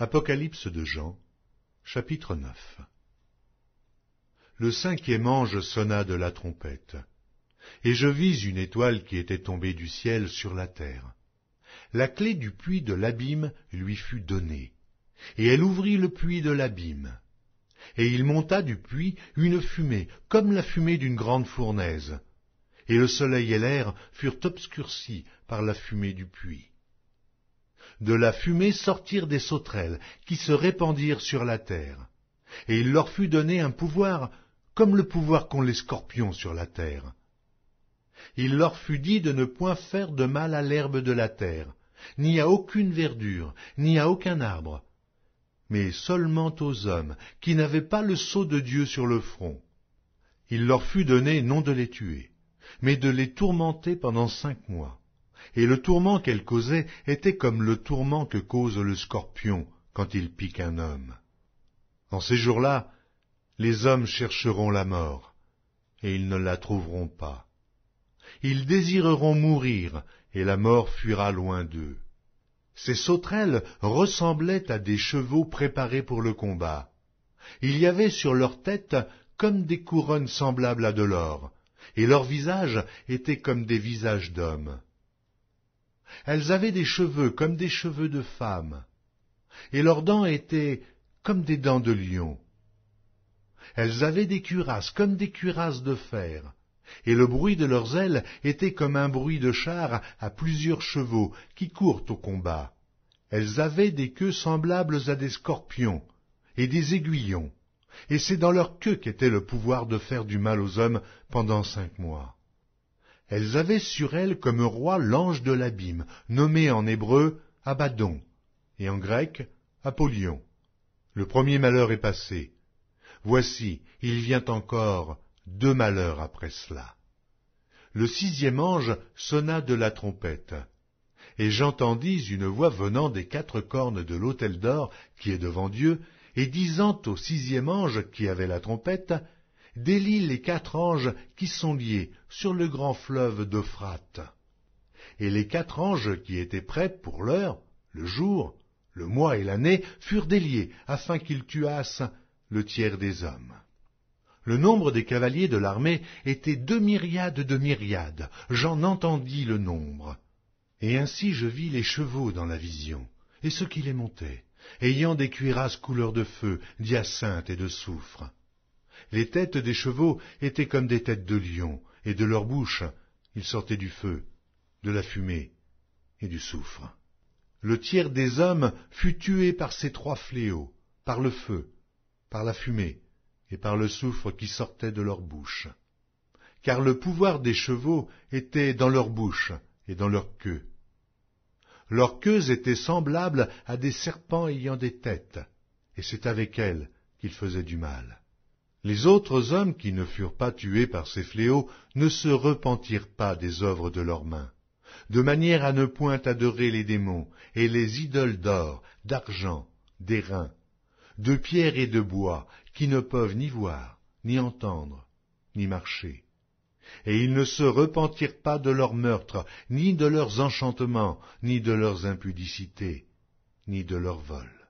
Apocalypse de Jean, chapitre 9 Le cinquième ange sonna de la trompette, et je vis une étoile qui était tombée du ciel sur la terre. La clé du puits de l'abîme lui fut donnée, et elle ouvrit le puits de l'abîme. Et il monta du puits une fumée, comme la fumée d'une grande fournaise, et le soleil et l'air furent obscurcis par la fumée du puits de la fumée sortirent des sauterelles, qui se répandirent sur la terre. Et il leur fut donné un pouvoir, comme le pouvoir qu'ont les scorpions sur la terre. Il leur fut dit de ne point faire de mal à l'herbe de la terre, ni à aucune verdure, ni à aucun arbre, mais seulement aux hommes qui n'avaient pas le sceau de Dieu sur le front. Il leur fut donné non de les tuer, mais de les tourmenter pendant cinq mois et le tourment qu'elle causait était comme le tourment que cause le scorpion quand il pique un homme. En ces jours-là, les hommes chercheront la mort, et ils ne la trouveront pas. Ils désireront mourir, et la mort fuira loin d'eux. Ces sauterelles ressemblaient à des chevaux préparés pour le combat. Il y avait sur leurs têtes comme des couronnes semblables à de l'or, et leurs visages étaient comme des visages d'hommes. Elles avaient des cheveux comme des cheveux de femmes, et leurs dents étaient comme des dents de lion. Elles avaient des cuirasses comme des cuirasses de fer, et le bruit de leurs ailes était comme un bruit de char à plusieurs chevaux qui courent au combat. Elles avaient des queues semblables à des scorpions et des aiguillons, et c'est dans leur queue qu'était le pouvoir de faire du mal aux hommes pendant cinq mois. Elles avaient sur elles comme roi l'ange de l'abîme, nommé en hébreu Abaddon, et en grec Apollyon. Le premier malheur est passé. Voici, il vient encore deux malheurs après cela. Le sixième ange sonna de la trompette, et j'entendis une voix venant des quatre cornes de l'autel d'or qui est devant Dieu, et disant au sixième ange qui avait la trompette, délie les quatre anges qui sont liés sur le grand fleuve d'Euphrate. Et les quatre anges qui étaient prêts pour l'heure, le jour, le mois et l'année furent déliés, afin qu'ils tuassent le tiers des hommes. Le nombre des cavaliers de l'armée était deux myriades de myriades, j'en entendis le nombre. Et ainsi je vis les chevaux dans la vision, et ceux qui les montaient, ayant des cuirasses couleur de feu, d'hyacinthe et de soufre les têtes des chevaux étaient comme des têtes de lions, et de leur bouche ils sortaient du feu, de la fumée et du soufre. Le tiers des hommes fut tué par ces trois fléaux, par le feu, par la fumée et par le soufre qui sortait de leur bouche. Car le pouvoir des chevaux était dans leur bouche et dans leur queue. Leurs queues étaient semblables à des serpents ayant des têtes, et c'est avec elles qu'ils faisaient du mal. Les autres hommes qui ne furent pas tués par ces fléaux ne se repentirent pas des œuvres de leurs mains, de manière à ne point adorer les démons et les idoles d'or, d'argent, d'airain, de pierre et de bois, qui ne peuvent ni voir, ni entendre, ni marcher. Et ils ne se repentirent pas de leurs meurtres, ni de leurs enchantements, ni de leurs impudicités, ni de leurs vols.